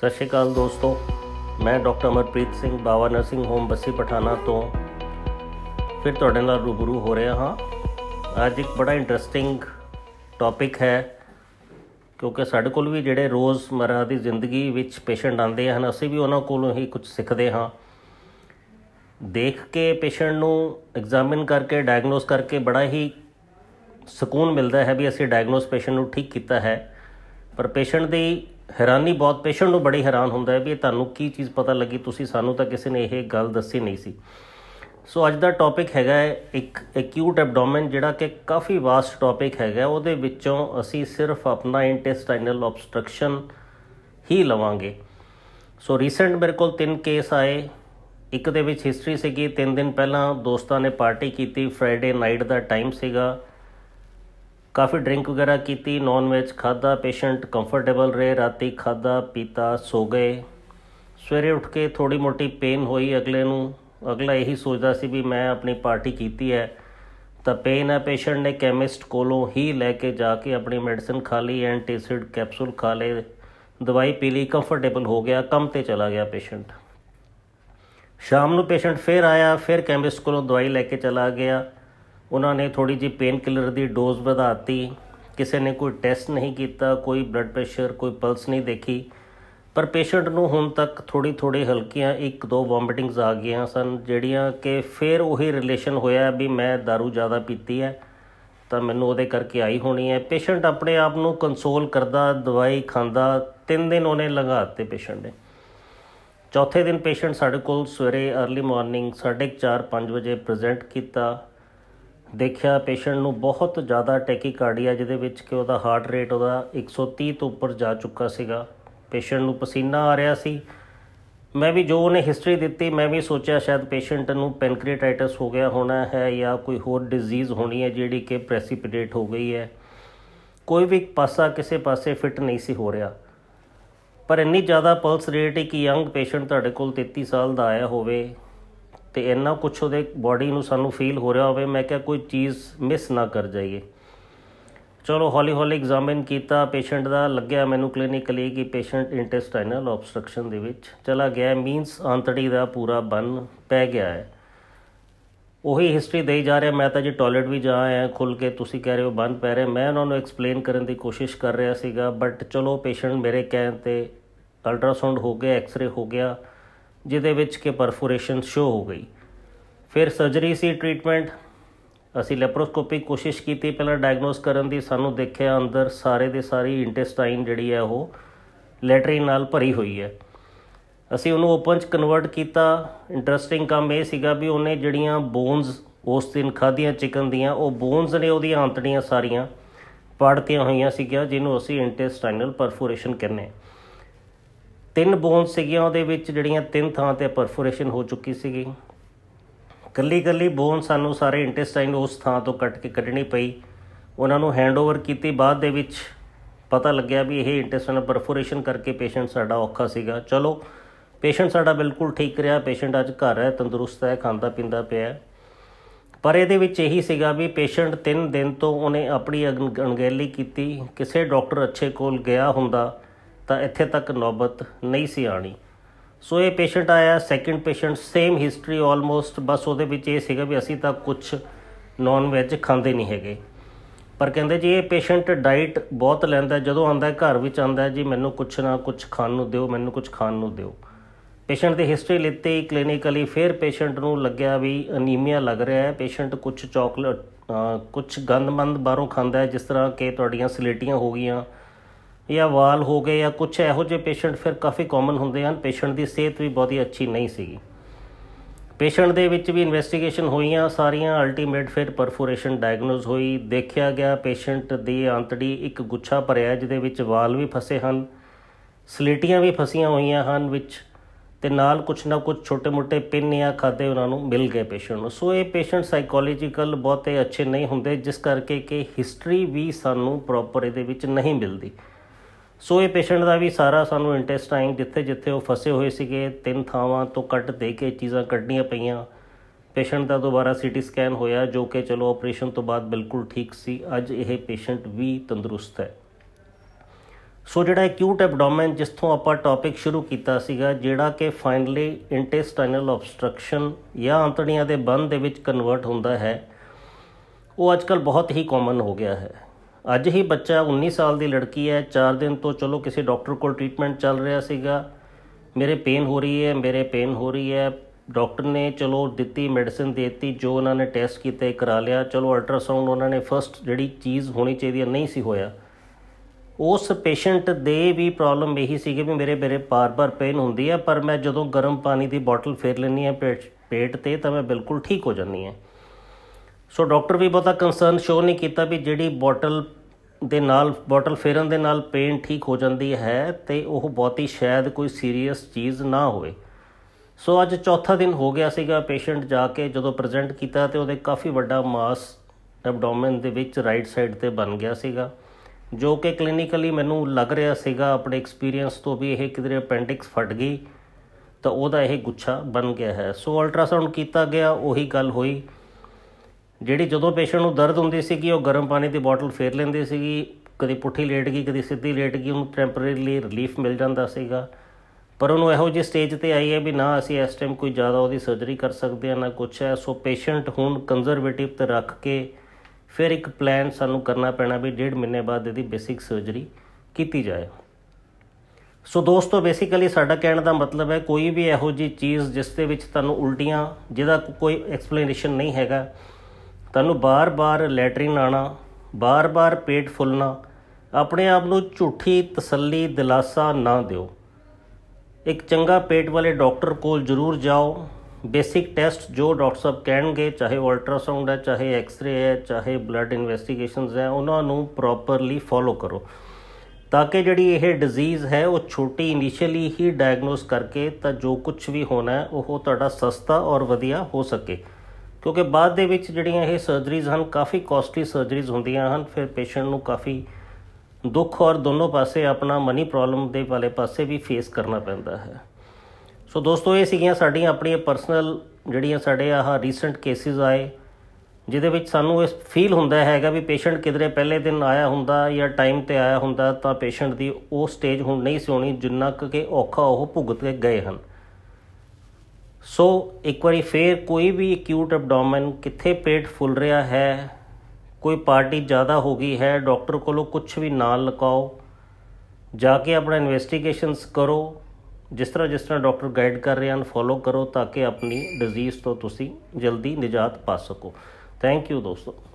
ਸਤਿ ਸ਼੍ਰੀ ਅਕਾਲ ਦੋਸਤੋ ਮੈਂ doctor Amarpreet Singh Bawa nursing home Bassi Pathana ਤੋਂ ਫਿਰ ਤੁਹਾਡੇ ਨਾਲ ਰੂਬਰੂ ਹੋ ਰਿਹਾ ਹਾਂ ਅੱਜ ਇੱਕ ਬੜਾ ਇੰਟਰਸਟਿੰਗ ਟੌਪਿਕ ਹੈ ਕਿਉਂਕਿ ਸਾਡੇ ਕੋਲ ਵੀ ਜਿਹੜੇ ਰੋਜ਼ਮਰਾ ਦੀ ਜ਼ਿੰਦਗੀ ਵਿੱਚ ਪੇਸ਼ੈਂਟ ਆਉਂਦੇ ਹਨ ਅਸੀਂ ਵੀ ਉਹਨਾਂ ਕੋਲੋਂ ਹੀ ਕੁਝ ਸਿੱਖਦੇ ਹਾਂ ਦੇਖ ਕੇ ਪੇਸ਼ੈਂਟ ਨੂੰ ਐਗਜ਼ਾਮਿਨ ਕਰਕੇ ਡਾਇਗਨੋਸ ਕਰਕੇ ਬੜਾ ਹੀ ਸਕੂਨ ਮਿਲਦਾ ਹੈ ਵੀ ਅਸੀਂ ਡਾਇਗਨੋਸ ਪੇਸ਼ੈਂਟ ਨੂੰ ਠੀਕ ਕੀਤਾ ਹੈ ਪਰ ਪੇਸ਼ੈਂਟ ਦੀ ਹੈਰਾਨੀ ਬਹੁਤ ਪੇਸ਼ੈਂਟ ਨੂੰ ਬੜੀ ਹੈਰਾਨ ਹੁੰਦਾ ਹੈ ਵੀ ਤੁਹਾਨੂੰ ਕੀ ਚੀਜ਼ ਪਤਾ ਲੱਗੀ ਤੁਸੀਂ ਸਾਨੂੰ ਤਾਂ ਕਿਸੇ ਨੇ ਇਹ ਗੱਲ ਦੱਸੀ ਨਹੀਂ ਸੀ ਸੋ ਅੱਜ ਦਾ ਟੌਪਿਕ ਹੈਗਾ ਇੱਕ ਐਕਿਊਟ ਐਬਡੋਮਨ ਜਿਹੜਾ ਕਿ ਕਾਫੀ ਵਾਸਟ ਟੌਪਿਕ ਹੈਗਾ ਉਹਦੇ ਵਿੱਚੋਂ ਅਸੀਂ ਸਿਰਫ ਆਪਣਾ ਇੰਟੈਸਟਾਈਨਲ ਆਬਸਟਰਕਸ਼ਨ ਹੀ ਲਵਾਂਗੇ ਸੋ ਰੀਸੈਂਟ ਮੇਰੇ ਕੋਲ ਤਿੰਨ ਕੇਸ ਆਏ ਇੱਕ ਦੇ ਵਿੱਚ ਹਿਸਟਰੀ ਸੀਗੀ ਤਿੰਨ ਦਿਨ ਪਹਿਲਾਂ ਦੋਸਤਾਂ ਨੇ ਪਾਰਟੀ ਕੀਤੀ ਫਰਡੇ ਨਾਈਟ ਦਾ ਟਾਈਮ ਸੀਗਾ ਕਾਫੀ ਡਰਿੰਕ ਵਗੈਰਾ ਕੀਤੀ ਨੌਨ ਵੇਜ ਖਾਦਾ ਪੇਸ਼ੈਂਟ ਕੰਫਰਟੇਬਲ ਰਹੇ ਰਾਤੀ ਖਾਦਾ ਪੀਤਾ ਸੋ ਗਏ ਸਵੇਰੇ ਉੱਠ ਕੇ ਥੋੜੀ ਮੋਟੀ ਪੇਨ ਹੋਈ ਅਗਲੇ ਨੂੰ ਅਗਲਾ ਇਹੀ ਸੋਚਦਾ ਸੀ ਵੀ ਮੈਂ ਆਪਣੀ ਪਾਰਟੀ ਕੀਤੀ ਹੈ ਤਾਂ ਪੇਨ ਹੈ ਪੇਸ਼ੈਂਟ ਨੇ ਕੈਮਿਸਟ ਕੋਲੋਂ ਹੀ ਲੈ ਕੇ ਜਾ ਕੇ ਆਪਣੀ ਮੈਡੀਸਿਨ ਖਾ ਲਈ ਐਂਟੀਸਿਡ ਕੈਪਸੂਲ ਖਾ ਲਏ ਦਵਾਈ ਪੀ ਲਈ ਕੰਫਰਟੇਬਲ ਹੋ ਗਿਆ ਕੰਮ ਤੇ ਚਲਾ ਗਿਆ ਪੇਸ਼ੈਂਟ ਸ਼ਾਮ ਨੂੰ ਪੇਸ਼ੈਂਟ ਫੇਰ ਆਇਆ ਫਿਰ ਕੈਮਿਸਟ ਕੋਲੋਂ ਦਵਾਈ ਲੈ ਕੇ ਚਲਾ ਗਿਆ ਉਹਨਾਂ ਨੇ ਥੋੜੀ ਜੀ ਪੇਨ ਕਿਲਰ ਦੀ ਡੋਜ਼ ਵਧਾਤੀ ਕਿਸੇ ਨੇ ਕੋਈ ਟੈਸਟ ਨਹੀਂ ਕੀਤਾ ਕੋਈ ਬਲੱਡ ਪ੍ਰੈਸ਼ਰ ਕੋਈ ਪਲਸ ਨਹੀਂ ਦੇਖੀ ਪਰ ਪੇਸ਼ੈਂਟ ਨੂੰ ਹੁਣ ਤੱਕ ਥੋੜੀ ਥੋੜੀ ਹਲਕੀਆਂ ਇੱਕ ਦੋ ਵੋਮਿਟਿੰਗਸ ਆ ਗਈਆਂ ਸਨ ਜਿਹੜੀਆਂ ਕਿ ਫਿਰ ਉਹੀ ਰਿਲੇਸ਼ਨ ਹੋਇਆ ਵੀ ਮੈਂ दारू ਜ਼ਿਆਦਾ ਪੀਤੀ ਹੈ ਤਾਂ ਮੈਨੂੰ ਉਹਦੇ ਕਰਕੇ ਆਈ ਹੋਣੀ ਹੈ ਪੇਸ਼ੈਂਟ ਆਪਣੇ ਆਪ ਨੂੰ ਕੰਸੋਲ ਕਰਦਾ ਦਵਾਈ ਖਾਂਦਾ 3 ਦਿਨ ਉਹਨੇ ਲਗਾਤੇ ਪੇਸ਼ੈਂਟ ਨੇ ਚੌਥੇ ਦਿਨ ਪੇਸ਼ੈਂਟ ਸਾਡੇ ਕੋਲ ਸਵੇਰੇ अर्ਲੀ ਮਾਰਨਿੰਗ 4:30 5 ਵਜੇ ਪ੍ਰੈਜ਼ੈਂਟ ਕੀਤਾ ਦੇਖਿਆ ਪੇਸ਼ੈਂਟ ਨੂੰ ਬਹੁਤ ਜ਼ਿਆਦਾ ਟੈਕੀਕਾਰਡੀਆ ਜਿਹਦੇ ਵਿੱਚ ਕਿ ਉਹਦਾ ਹਾਰਟ ਰੇਟ ਉਹਦਾ 130 ਤੋਂ ਉੱਪਰ ਜਾ ਚੁੱਕਾ ਸੀਗਾ ਪੇਸ਼ੈਂਟ ਨੂੰ ਪਸੀਨਾ ਆ ਰਿਹਾ ਸੀ ਮੈਂ ਵੀ ਜੋ ਉਹਨੇ ਹਿਸਟਰੀ ਦਿੱਤੀ ਮੈਂ ਵੀ ਸੋਚਿਆ ਸ਼ਾਇਦ ਪੇਸ਼ੈਂਟ ਨੂੰ ਪੈਂਕ੍ਰੀਟਾਈਟਿਸ ਹੋ ਗਿਆ ਹੋਣਾ ਹੈ ਜਾਂ ਕੋਈ ਹੋਰ ਡਿਜ਼ੀਜ਼ ਹੋਣੀ ਹੈ ਜਿਹੜੀ ਕਿ ਪ੍ਰੈਸੀਪੀਟੇਟ ਹੋ ਗਈ ਹੈ ਕੋਈ ਵੀ ਪਾਸਾ ਕਿਸੇ ਪਾਸੇ ਫਿੱਟ ਨਹੀਂ ਸੀ ਹੋ ਰਿਹਾ ਪਰ ਇੰਨੀ ਜ਼ਿਆਦਾ ਪਲਸ ਰੇਟ ਇੱਕ ਯੰਗ ਪੇਸ਼ੈਂਟ ਤੁਹਾਡੇ ਕੋਲ 33 ਸਾਲ ਦਾ ਆਇਆ ਹੋਵੇ ਤੇ ਇੰਨਾ ਕੁਝ ਉਹਦੇ ਬਾਡੀ ਨੂੰ ਸਾਨੂੰ ਫੀਲ ਹੋ ਰਿਹਾ ਹੋਵੇ ਮੈਂ ਕਿਹਾ ਕੋਈ ਚੀਜ਼ ਮਿਸ ਨਾ ਕਰ ਜਾਈਏ ਚਲੋ ਹੌਲੀ ਹੌਲੀ ਐਗਜ਼ਾਮਿਨ ਕੀਤਾ ਪੇਸ਼ੈਂਟ ਦਾ ਲੱਗਿਆ ਮੈਨੂੰ ਕਲੀਨਿਕਲੀ ਕਿ ਪੇਸ਼ੈਂਟ ਇੰਟੈਸਟਾਈਨਲ ਆਬਸਟਰਕਸ਼ਨ ਦੇ ਵਿੱਚ ਚਲਾ ਗਿਆ ਮੀਨਸ ਆਂਤੜੀ ਦਾ ਪੂਰਾ ਬੰਨ ਪੈ ਗਿਆ ਹੈ ਉਹੀ ਹਿਸਟਰੀ ਦੇਈ ਜਾ ਰਿਹਾ ਮੈਂ ਤਾਂ ਜੀ ਟਾਇਲਟ ਵੀ ਜਾ ਆਇਆ ਖੁੱਲ ਕੇ ਤੁਸੀਂ ਕਹਿ ਰਹੇ ਹੋ ਬੰਦ ਪੈ ਰਹੇ ਮੈਂ ਉਹਨਾਂ ਨੂੰ ਐਕਸਪਲੇਨ ਕਰਨ ਦੀ ਕੋਸ਼ਿਸ਼ ਕਰ ਰਿਹਾ ਸੀਗਾ ਬਟ ਚਲੋ ਪੇਸ਼ੈਂਟ ਮੇਰੇ ਕਹਿਣ ਤੇ ਅਲਟਰਾਸਾਊਂਡ ਹੋ ਗਿਆ ਐਕਸ-ਰੇ ਹੋ ਗਿਆ ਜਿਹਦੇ ਵਿੱਚ ਕਿ ਪਰਫੋਰੇਸ਼ਨ ਸ਼ੋ ਹੋ ਗਈ ਫਿਰ ਸਰਜਰੀ ਸੀ ਟ੍ਰੀਟਮੈਂਟ ਅਸੀਂ ਲੈਪਰੋਸਕੋਪਿਕ ਕੋਸ਼ਿਸ਼ ਕੀਤੀ ਪਹਿਲਾਂ ਡਾਇਗਨੋਸ ਕਰਨ ਦੀ ਸਾਨੂੰ ਦੇਖਿਆ ਅੰਦਰ ਸਾਰੇ ਦੇ ਸਾਰੇ ਇੰਟੈਸਟਾਈਨ ਜਿਹੜੀ ਹੈ ਉਹ ਲੈਟਰੀ ਨਾਲ ਭਰੀ ਹੋਈ ਹੈ ਅਸੀਂ ਉਹਨੂੰ ਓਪਨ ਚ ਕਨਵਰਟ ਕੀਤਾ ਇੰਟਰਸਟਿੰਗ ਕੰਮ ਇਹ ਸੀਗਾ ਵੀ ਉਹਨੇ ਜਿਹੜੀਆਂ ਬੋਨਸ ਉਸ ਦਿਨ ਖਾਧੀਆਂ ਚਿਕਨ ਦੀਆਂ ਉਹ ਬੋਨਸ ਨੇ ਉਹਦੀਆਂ ਆਂਤੜੀਆਂ ਸਾਰੀਆਂ ਪੜਤੀਆਂ ਹੋਈਆਂ ਸੀਗੀਆਂ ਜਿਹਨੂੰ ਅਸੀਂ ਇੰਟੈਸਟਾਈਨਲ ਪਰਫੋਰੇਸ਼ਨ ਕਹਿੰਦੇ ਹਾਂ ਤਿੰਨ ਬੋਨ ਸੀਗੀਆਂ ਉਹਦੇ ਵਿੱਚ ਜਿਹੜੀਆਂ ਤਿੰਨ ਥਾਂ ਤੇ ਪਰਫੋਰੇਸ਼ਨ ਹੋ ਚੁੱਕੀ ਸੀਗੀ ਕੱਲੀ ਕੱਲੀ ਬੋਨ ਸਾਨੂੰ ਸਾਰੇ ਇੰਟੈਸਟਾਈਨ ਉਸ ਥਾਂ ਤੋਂ ਕੱਟ ਕੇ ਕੱਢਣੀ ਪਈ ਉਹਨਾਂ ਨੂੰ ਹੈਂਡਓਵਰ ਕੀਤੀ ਬਾਅਦ ਦੇ ਵਿੱਚ ਪਤਾ ਲੱਗਿਆ ਵੀ ਇਹ ਇੰਟੈਸਟਾਈਨ ਪਰਫੋਰੇਸ਼ਨ ਕਰਕੇ ਪੇਸ਼ੈਂਟ ਸਾਡਾ ਔਖਾ ਸੀਗਾ ਚਲੋ ਪੇਸ਼ੈਂਟ ਸਾਡਾ ਬਿਲਕੁਲ ਠੀਕ ਰਿਹਾ ਪੇਸ਼ੈਂਟ ਅੱਜ ਘਰ ਹੈ ਤੰਦਰੁਸਤ ਹੈ ਖਾਂਦਾ ਪੀਂਦਾ ਪਿਆ ਪਰ ਇਹਦੇ ਵਿੱਚ ਇਹੀ ਸੀਗਾ ਵੀ ਪੇਸ਼ੈਂਟ 3 ਦਿਨ ਤੋਂ ਉਹਨੇ ਆਪਣੀ ਅਣਗਹਿਲੀ ਕੀਤੀ ਕਿਸੇ ਡਾਕਟਰ ਅੱਛੇ ਕੋਲ ਗਿਆ ਹੁੰਦਾ ਤਾਂ ਇੱਥੇ ਤੱਕ ਨੌਬਤ ਨਹੀਂ ਸੀ ਆਣੀ ਸੋ ਇਹ ਪੇਸ਼ੈਂਟ ਆਇਆ second patient same history almost ਬਸ ਉਹਦੇ ਵਿੱਚ ਇਹ ਸੀਗਾ ਵੀ ਅਸੀਂ ਤਾਂ ਕੁਝ ਨਾਨ ਵੈਜ ਖਾਂਦੇ ਨਹੀਂ ਹੈਗੇ ਪਰ ਕਹਿੰਦੇ ਜੀ ਇਹ ਪੇਸ਼ੈਂਟ ਡਾਈਟ ਬਹੁਤ ਲੈਂਦਾ ਜਦੋਂ ਆਉਂਦਾ ਘਰ ਵਿੱਚ ਆਉਂਦਾ ਜੀ ਮੈਨੂੰ ਕੁਝ ਨਾ ਕੁਝ ਖਾਣ ਨੂੰ ਦਿਓ ਮੈਨੂੰ ਕੁਝ ਖਾਣ ਨੂੰ ਦਿਓ ਪੇਸ਼ੈਂਟ ਦੀ ਹਿਸਟਰੀ ਲਿੱਤੇ ਹੀ ਕਲੀਨਿਕਲੀ ਫਿਰ ਪੇਸ਼ੈਂਟ ਨੂੰ ਲੱਗਿਆ ਵੀ ਅਨੀਮੀਆ ਲੱਗ ਰਿਹਾ ਹੈ ਪੇਸ਼ੈਂਟ ਕੁਝ ਚਾਕਲੇਟ ਕੁਝ ਗੰਦਮੰਦ ਬਾਹਰੋਂ ਖਾਂਦਾ ਹੈ ਜਿਸ ਤਰ੍ਹਾਂ ਕਿ ਤੁਹਾਡੀਆਂ ਸਲੇਟੀਆਂ ਹੋ ਗਈਆਂ ਜਾਂ ਵਾਲ ਹੋ ਗਏ ਜਾਂ ਕੁਝ ਇਹੋ ਜਿਹੇ ਪੇਸ਼ੈਂਟ ਫਿਰ ਕਾਫੀ ਕਾਮਨ ਹੁੰਦੇ ਹਨ ਪੇਸ਼ੈਂਟ ਦੀ ਸਿਹਤ ਵੀ ਬਹੁਤੀ ਅੱਛੀ ਨਹੀਂ ਸੀਗੀ ਪੇਸ਼ੈਂਟ ਦੇ ਵਿੱਚ ਵੀ ਇਨਵੈਸਟੀਗੇਸ਼ਨ ਹੋਈਆਂ ਸਾਰੀਆਂ ਅਲਟੀਮੇਟ ਫਿਰ ਪਰਫੋਰੇਸ਼ਨ ਡਾਇਗਨੋਸ ਹੋਈ ਦੇਖਿਆ ਗਿਆ ਪੇਸ਼ੈਂਟ ਦੀ ਅੰਤੜੀ ਇੱਕ ਗੁੱਛਾ ਭਰਿਆ ਜਿਹਦੇ ਵਿੱਚ ਵਾਲ ਵੀ ਫਸੇ ਹਨ ਸਲੇਟੀਆਂ ਵੀ ਫਸੀਆਂ ਹੋਈਆਂ ਹਨ ਵਿੱਚ ਤੇ ਨਾਲ ਕੁਛ ਨਾ ਕੁਛ ਛੋਟੇ-ਮੋਟੇ ਪਿੰਨ ਜਾਂ ਖਾਦੇ ਉਹਨਾਂ ਨੂੰ ਮਿਲ ਗਏ ਪੇਸ਼ੈਂਟ ਨੂੰ ਸੋ ਇਹ ਪੇਸ਼ੈਂਟ ਸਾਈਕੋਲੋਜੀਕਲ ਬਹੁਤੇ ਅੱਛੇ ਨਹੀਂ ਹੁੰਦੇ ਜਿਸ ਕਰਕੇ ਕਿ ਹਿਸਟਰੀ ਵੀ ਸਾਨੂੰ ਪ੍ਰੋਪਰ ਇਹਦੇ ਵਿੱਚ ਨਹੀਂ ਮਿਲਦੀ ਸੋ ਇਹ ਪੇਸ਼ੈਂਟ ਦਾ ਵੀ ਸਾਰਾ ਸਾਨੂੰ ਇੰਟੈਸਟਾਈਨ ਜਿੱਥੇ ਜਿੱਥੇ ਉਹ ਫਸੇ ਹੋਏ ਸੀਗੇ ਤਿੰਨ ਥਾਵਾਂ ਤੋਂ ਕੱਟ ਦੇ ਕੇ ਚੀਜ਼ਾਂ ਕੱਢਣੀਆਂ ਪਈਆਂ ਪੇਸ਼ੈਂਟ ਦਾ ਦੁਬਾਰਾ ਸੀਟੀ ਸਕੈਨ ਹੋਇਆ ਜੋ ਕਿ ਚਲੋ ਆਪਰੇਸ਼ਨ ਤੋਂ ਬਾਅਦ ਬਿਲਕੁਲ ਠੀਕ ਸੀ ਅੱਜ ਇਹ ਪੇਸ਼ੈਂਟ ਵੀ ਤੰਦਰੁਸਤ ਹੈ ਸੋ ਜਿਹੜਾ ਐਕਿਊਟ ਐਬਡੋਮਨ ਜਿਸ ਤੋਂ ਆਪਾਂ ਟੌਪਿਕ ਸ਼ੁਰੂ ਕੀਤਾ ਸੀਗਾ ਜਿਹੜਾ ਕਿ ਫਾਈਨਲੀ ਇੰਟੈਸਟਾਈਨਲ ਆਬਸਟਰਕਸ਼ਨ ਜਾਂ ਅੰਤੜੀਆਂ ਦੇ ਬੰਦ ਦੇ ਵਿੱਚ ਕਨਵਰਟ ਹੁੰਦਾ ਹੈ ਉਹ ਅੱਜਕੱਲ ਬਹੁਤ ਹੀ ਕਾਮਨ ਹੋ ਗਿਆ ਹੈ ਅੱਜ ਹੀ ਬੱਚਾ 19 ਸਾਲ ਦੀ ਲੜਕੀ ਹੈ 4 ਦਿਨ ਤੋਂ ਚਲੋ ਕਿਸੇ ਡਾਕਟਰ ਕੋਲ ਟ੍ਰੀਟਮੈਂਟ ਚੱਲ ਰਿਹਾ ਸੀਗਾ ਮੇਰੇ ਪੇਨ ਹੋ ਰਹੀ ਹੈ ਮੇਰੇ ਪੇਨ ਹੋ ਰਹੀ ਹੈ ਡਾਕਟਰ ਨੇ ਚਲੋ ਦਿੱਤੀ ਮੈਡੀਸਿਨ ਦਿੱਤੀ ਜੋ ਉਹਨਾਂ ਨੇ ਟੈਸਟ ਕੀਤੇ ਕਰਾ ਲਿਆ ਚਲੋ ਅਲਟਰਾਸਾਊਂਡ ਉਹਨਾਂ ਨੇ ਫਰਸਟ ਜਿਹੜੀ ਚੀਜ਼ ਹੋਣੀ ਚਾਹੀਦੀ ਨਹੀਂ ਸੀ ਹੋਇਆ ਉਸ ਪੇਸ਼ੈਂਟ ਦੇ ਵੀ ਪ੍ਰੋਬਲਮ ਇਹੀ ਸੀ ਕਿ ਵੀ ਮੇਰੇ ਮੇਰੇ ਪਾਰ-ਪਾਰ ਪੇਨ ਹੁੰਦੀ ਹੈ ਪਰ ਮੈਂ ਜਦੋਂ ਗਰਮ ਪਾਣੀ ਦੀ ਬੋਟਲ ਫੇਰ ਲੈਣੀ ਹੈ ਪੇਟ ਤੇ ਤਾਂ ਮੈਂ ਬਿਲਕੁਲ ਠੀਕ ਹੋ ਜਾਂਦੀ ਹਾਂ ਸੋ ਡਾਕਟਰ ਵੀ ਬਹੁਤਾ ਕੰਸਰਨ ਸ਼ੋ ਨਹੀਂ ਕੀਤਾ ਵੀ ਜਿਹੜੀ ਬੋਟਲ ਦੇ ਨਾਲ ਬੋਟਲ ਫੇਰਨ ਦੇ ਨਾਲ ਪੇਨ ਠੀਕ ਹੋ ਜਾਂਦੀ ਹੈ ਤੇ ਉਹ ਬਹੁਤੀ ਸ਼ਾਇਦ ਕੋਈ ਸੀਰੀਅਸ ਚੀਜ਼ ਨਾ ਹੋਵੇ ਸੋ ਅੱਜ ਚੌਥਾ ਦਿਨ ਹੋ ਗਿਆ ਸੀਗਾ ਪੇਸ਼ੈਂਟ ਜਾ ਕੇ ਜਦੋਂ ਪ੍ਰੈਜ਼ੈਂਟ ਕੀਤਾ ਤੇ ਉਹਦੇ ਕਾਫੀ ਵੱਡਾ ਮਾਸ ਐਬਡੋਮਨ ਦੇ ਵਿੱਚ ਰਾਈਟ ਸਾਈਡ ਤੇ ਬਣ ਗਿਆ ਸੀਗਾ ਜੋ ਕਿ ਕਲੀਨਿਕਲੀ ਮੈਨੂੰ ਲੱਗ ਰਿਹਾ ਸੀਗਾ ਆਪਣੇ ਐਕਸਪੀਰੀਅੰਸ ਤੋਂ ਵੀ ਇਹ ਕਿਦਰੇ ਅਪੈਂਡਿਕਸ ਫਟ ਗਈ ਤਾਂ ਉਹਦਾ ਇਹ ਗੁੱਛਾ ਬਣ ਗਿਆ ਹੈ ਸੋ ਅਲਟਰਾਸਾਊਂਡ ਕੀਤਾ ਗਿਆ ਉਹੀ ਗੱਲ ਹੋਈ ਜਿਹੜੀ ਜਦੋਂ ਪੇਸ਼ੈਂਟ ਨੂੰ ਦਰਦ ਹੁੰਦੀ ਸੀ ਕਿ ਉਹ ਗਰਮ ਪਾਣੀ ਦੀ ਬੋਟਲ ਫੇਰ ਲੈਂਦੇ ਸੀਗੀ ਕਦੇ ਪੁੱਠੀ ਲੇਟ ਗਈ ਕਦੇ ਸਿੱਧੀ ਲੇਟ ਗਈ ਉਹਨੂੰ ਟੈਂਪਰੇਰੀਲੀ ਰਿਲੀਫ ਮਿਲ ਜਾਂਦਾ ਸੀਗਾ ਪਰ ਉਹਨੂੰ ਇਹੋ ਜਿਹੀ ਸਟੇਜ ਤੇ ਆਈ ਹੈ ਵੀ ਨਾ ਅਸੀਂ ਇਸ ਟਾਈਮ ਕੋਈ ਜ਼ਿਆਦਾ ਉਹਦੀ ਸਰਜਰੀ ਕਰ ਸਕਦੇ ਆ ਨਾ ਕੁਝ ਹੈ ਸੋ ਪੇਸ਼ੈਂਟ ਹੁਣ ਕੰਜ਼ਰਵੇਟਿਵ ਤੇ ਰੱਖ ਕੇ ਫਿਰ ਇੱਕ ਪਲਾਨ ਸਾਨੂੰ ਕਰਨਾ ਪੈਣਾ ਵੀ ਡੇਢ ਮਹੀਨੇ ਬਾਅਦ ਇਹਦੀ ਬੇਸਿਕ ਸਰਜਰੀ ਕੀਤੀ ਜਾਏ ਸੋ ਦੋਸਤੋ ਬੇਸਿਕਲੀ ਸਾਡਾ ਕਹਿਣ ਦਾ ਮਤਲਬ ਹੈ ਕੋਈ ਵੀ ਇਹੋ ਜੀ ਚੀਜ਼ ਜਿਸ ਦੇ ਵਿੱਚ ਤੁਹਾਨੂੰ ਉਲਟੀਆਂ ਜਿਹਦਾ ਕੋਈ ਐਕਸਪਲੇਨੇਸ਼ਨ ਨਹੀਂ ਹੈਗਾ ਤੁਹਾਨੂੰ ਬਾਰ-ਬਾਰ ਲੈਟਰਿਨ ਆਣਾ ਬਾਰ-ਬਾਰ ਪੇਟ ਫੁੱਲਣਾ ਆਪਣੇ ਆਪ ਨੂੰ ਝੂਠੀ ਤਸੱਲੀ ਦਿਲਾਸਾ ਨਾ ਦਿਓ ਇੱਕ ਚੰਗਾ ਪੇਟ ਵਾਲੇ ਡਾਕਟਰ ਕੋਲ ਜ਼ਰੂਰ ਜਾਓ ਬੇਸਿਕ ਟੈਸਟ ਜੋ ਡਾਕਟਰ ਸਾਹਿਬ ਕਹਿਣਗੇ ਚਾਹੇ ਅਲਟਰਾਸਾਊਂਡ ਹੈ ਚਾਹੇ ਐਕਸ-ਰੇ ਹੈ ਚਾਹੇ ਬਲੱਡ ਇਨਵੈਸਟੀਗੇਸ਼ਨਸ ਹੈ ਉਹਨਾਂ ਨੂੰ ਪ੍ਰੋਪਰਲੀ ਫੋਲੋ ਕਰੋ ਤਾਂ ਕਿ ਜਿਹੜੀ ਇਹ ਡਿਜ਼ੀਜ਼ ਹੈ ਉਹ ਛੋਟੀ ਇਨੀਸ਼ੀਅਲੀ ਹੀ ਡਾਇਗਨੋਸ ਕਰਕੇ ਤਾਂ ਜੋ ਕੁਝ ਵੀ ਹੋਣਾ ਹੈ ਉਹ ਤੁਹਾਡਾ ਸਸਤਾ ਔਰ ਵਧੀਆ ਹੋ ਸਕੇ ਕਿਉਂਕਿ ਬਾਅਦ ਦੇ ਵਿੱਚ ਜਿਹੜੀਆਂ ਇਹ ਸਰਜਰੀਜ਼ ਹਨ ਕਾਫੀ ਕਾਸਟਲੀ ਸਰਜਰੀਜ਼ ਹੁੰਦੀਆਂ ਹਨ ਫਿਰ ਪੇਸ਼ੈਂਟ ਨੂੰ ਕਾਫੀ ਦੁੱਖ ਔਰ ਦੋਨੋਂ ਪਾਸੇ ਆਪਣਾ ਮਨੀ ਪ੍ਰੋਬਲਮ ਦੇ ਵਾਲੇ ਪਾਸੇ ਵੀ ਫੇਸ ਕਰਨਾ ਪੈਂਦਾ ਹੈ ਸੋ ਦੋਸਤੋ ਇਹ ਸੀਗੀਆਂ ਸਾਡੀਆਂ ਆਪਣੀਆਂ ਪਰਸਨਲ ਜਿਹੜੀਆਂ ਸਾਡੇ ਆਹ ਰੀਸੈਂਟ ਕੇਸਿਸ ਆਏ ਜਿਹਦੇ ਵਿੱਚ ਸਾਨੂੰ ਇਹ ਫੀਲ ਹੁੰਦਾ ਹੈਗਾ ਵੀ ਪੇਸ਼ੈਂਟ ਕਿਧਰੇ ਪਹਿਲੇ ਦਿਨ ਆਇਆ ਹੁੰਦਾ ਜਾਂ ਟਾਈਮ ਤੇ ਆਇਆ ਹੁੰਦਾ ਤਾਂ ਪੇਸ਼ੈਂਟ ਦੀ ਉਹ ਸਟੇਜ ਹੁਣ ਨਹੀਂ ਸੋਣੀ ਜਿੰਨਾ ਕਿ ਔਖਾ ਉਹ ਭੁਗਤ ਕੇ ਗਏ ਹਨ ਸੋ ਇੱਕ ਵਾਰੀ ਫੇਰ ਕੋਈ ਵੀ ਅਕਿਊਟ ਐਬਡੋਮਨ ਕਿੱਥੇ ਪੇਟ ਫੁੱਲ ਰਿਹਾ ਹੈ ਕੋਈ ਪਾਰਟੀ ਜ਼ਿਆਦਾ ਹੋ ਗਈ ਹੈ ਡਾਕਟਰ ਕੋਲੋਂ ਕੁਝ ਵੀ ਨਾਲ ਲਕਾਓ ਜਾ ਕੇ ਆਪਣਾ ਇਨਵੈਸਟੀਗੇਸ਼ਨਸ ਕਰੋ ਜਿਸ ਤਰ੍ਹਾਂ ਜਿਸ ਤਰ੍ਹਾਂ ਡਾਕਟਰ ਗਾਈਡ ਕਰ ਰਹੇ ਹਨ ਫੋਲੋ ਕਰੋ ਤਾਂ ਕਿ ਆਪਣੀ ਡਿਜ਼ੀਜ਼ ਤੋਂ ਤੁਸੀਂ ਜਲਦੀ ਨਿਜਾਤ ਪਾ ਸਕੋ ਥੈਂਕ ਯੂ ਦੋਸਤੋ